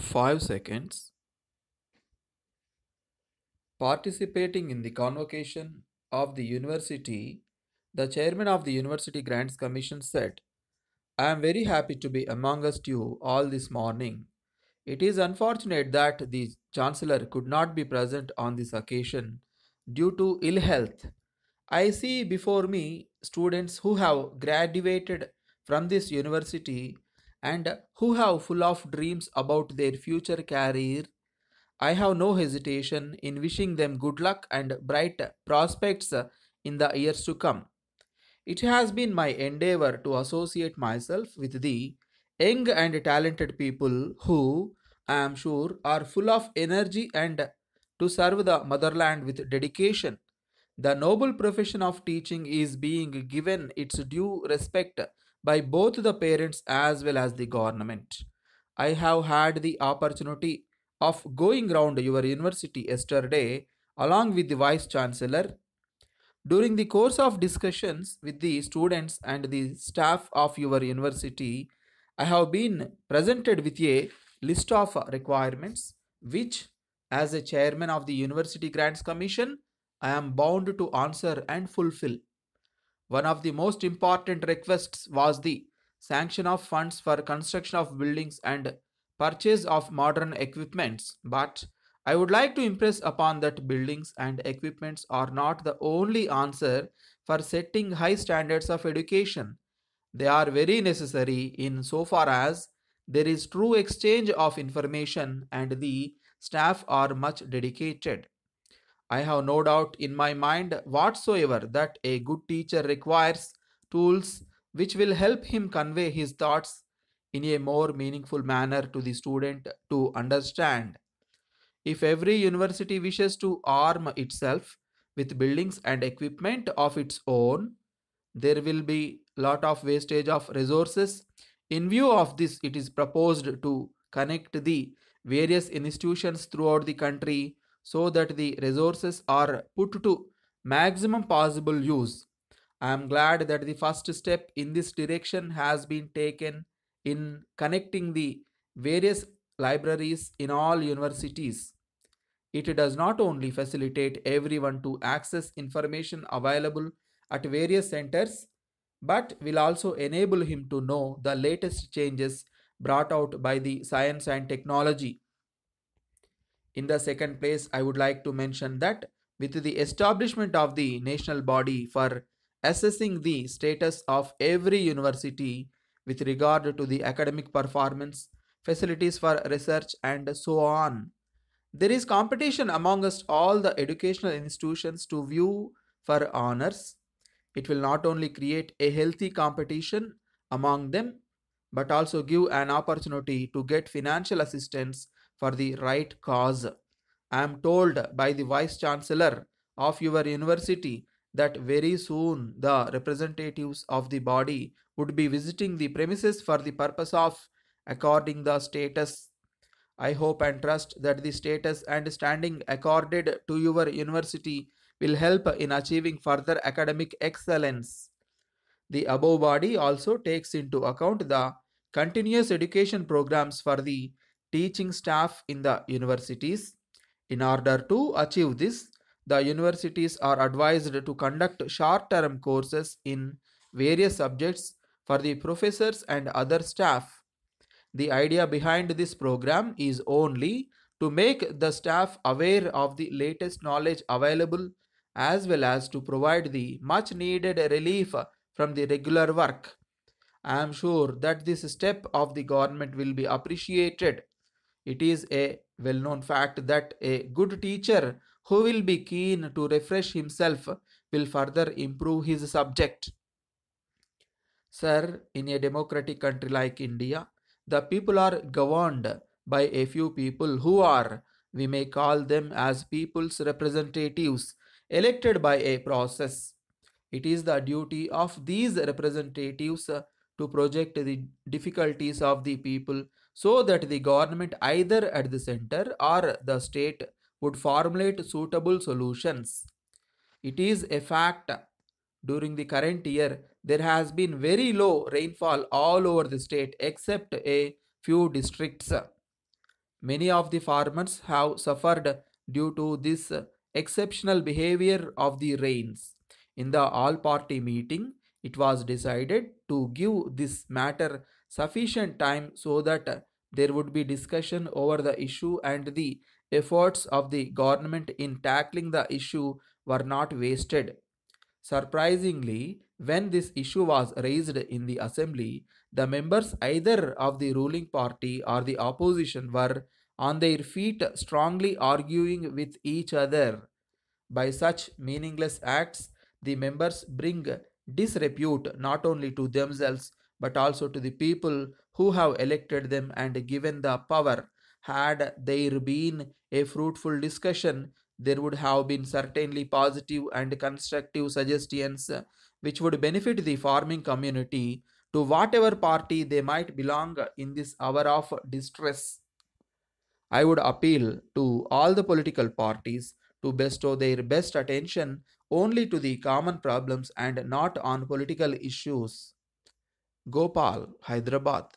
5 seconds. Participating in the convocation of the university, the chairman of the University Grants Commission said, I am very happy to be amongst you all this morning. It is unfortunate that the Chancellor could not be present on this occasion due to ill health. I see before me students who have graduated from this university and who have full of dreams about their future career. I have no hesitation in wishing them good luck and bright prospects in the years to come. It has been my endeavor to associate myself with the young and talented people who, I am sure, are full of energy and to serve the motherland with dedication. The noble profession of teaching is being given its due respect by both the parents as well as the government. I have had the opportunity of going round your university yesterday along with the Vice Chancellor. During the course of discussions with the students and the staff of your university, I have been presented with a list of requirements which, as a chairman of the University Grants Commission, I am bound to answer and fulfill. One of the most important requests was the sanction of funds for construction of buildings and purchase of modern equipments. But I would like to impress upon that buildings and equipments are not the only answer for setting high standards of education. They are very necessary in so far as there is true exchange of information and the staff are much dedicated. I have no doubt in my mind whatsoever that a good teacher requires tools which will help him convey his thoughts in a more meaningful manner to the student to understand. If every university wishes to arm itself with buildings and equipment of its own, there will be lot of wastage of resources. In view of this, it is proposed to connect the various institutions throughout the country so that the resources are put to maximum possible use. I am glad that the first step in this direction has been taken in connecting the various libraries in all universities. It does not only facilitate everyone to access information available at various centers, but will also enable him to know the latest changes brought out by the science and technology in the second place, I would like to mention that with the establishment of the national body for assessing the status of every university with regard to the academic performance, facilities for research and so on. There is competition amongst all the educational institutions to view for honors. It will not only create a healthy competition among them, but also give an opportunity to get financial assistance for the right cause. I am told by the Vice Chancellor of your university that very soon the representatives of the body would be visiting the premises for the purpose of according the status. I hope and trust that the status and standing accorded to your university will help in achieving further academic excellence. The above body also takes into account the continuous education programs for the teaching staff in the universities. In order to achieve this, the universities are advised to conduct short-term courses in various subjects for the professors and other staff. The idea behind this program is only to make the staff aware of the latest knowledge available as well as to provide the much needed relief from the regular work. I am sure that this step of the government will be appreciated it is a well-known fact that a good teacher who will be keen to refresh himself will further improve his subject. Sir, in a democratic country like India, the people are governed by a few people who are, we may call them as people's representatives, elected by a process. It is the duty of these representatives to project the difficulties of the people so that the government either at the center or the state would formulate suitable solutions. It is a fact during the current year there has been very low rainfall all over the state except a few districts. Many of the farmers have suffered due to this exceptional behavior of the rains. In the all party meeting, it was decided to give this matter sufficient time so that there would be discussion over the issue and the efforts of the government in tackling the issue were not wasted. Surprisingly, when this issue was raised in the assembly, the members either of the ruling party or the opposition were on their feet strongly arguing with each other. By such meaningless acts, the members bring disrepute not only to themselves but also to the people who have elected them and given the power. Had there been a fruitful discussion, there would have been certainly positive and constructive suggestions uh, which would benefit the farming community to whatever party they might belong in this hour of distress. I would appeal to all the political parties to bestow their best attention only to the common problems and not on political issues. Gopal Hyderabad